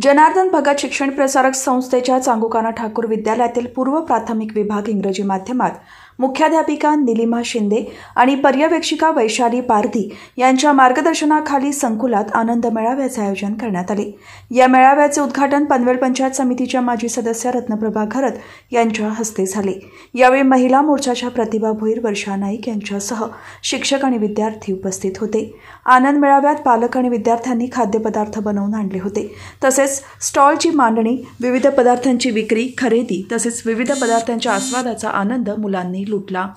जनार्दन भगत शिक्षण प्रसारक संस्थेच्या चांगुकाना ठाकूर विद्यालयातील पूर्व प्राथमिक विभाग इंग्रजी माध्यमात मुख्याध्यापिका निलिमा शिंदे आणि पर्यवेक्षिका वैशाली पारधी यांच्या मार्गदर्शनाखाली संकुलात आनंद मेळाव्याचे आयोजन करण्यात आले या मेळाव्याचे उद्घाटन पनवेल पंचायत समितीच्या माजी सदस्य रत्नप्रभा घरत यांच्या हस्ते झाले यावेळी महिला मोर्चाच्या प्रतिभा भोईर वर्षा नाईक यांच्यासह शिक्षक आणि विद्यार्थी उपस्थित होते आनंद मेळाव्यात पालक आणि विद्यार्थ्यांनी खाद्यपदार्थ बनवून आणले होते तसेच तसेच स्टॉलची मांडणी विविध पदार्थांची विक्री खरेदी तसेच विविध पदार्थांच्या आस्वादाचा आनंद मुलांनी लुटला